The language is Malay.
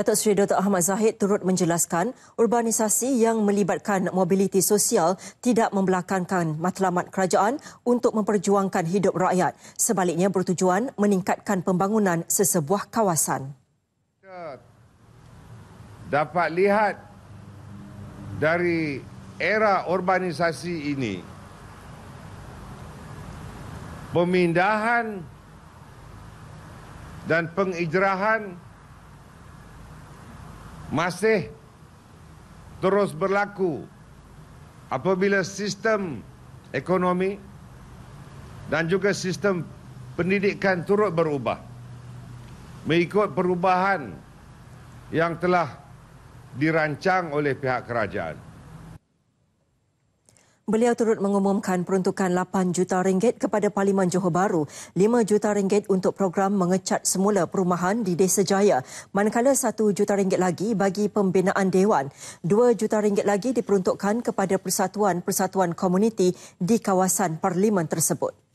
Datuk Seri Dr. Ahmad Zahid turut menjelaskan urbanisasi yang melibatkan mobiliti sosial tidak membelakangkan matlamat kerajaan untuk memperjuangkan hidup rakyat. Sebaliknya bertujuan meningkatkan pembangunan sesebuah kawasan. Dapat lihat dari era urbanisasi ini pemindahan dan pengijrahan masih terus berlaku apabila sistem ekonomi dan juga sistem pendidikan turut berubah mengikut perubahan yang telah dirancang oleh pihak kerajaan. Beliau turut mengumumkan peruntukan 8 juta ringgit kepada Parlimen Johor Bahru, 5 juta ringgit untuk program mengecat semula perumahan di Desa Jaya, manakala 1 juta ringgit lagi bagi pembinaan dewan, 2 juta ringgit lagi diperuntukkan kepada persatuan-persatuan komuniti di kawasan parlimen tersebut.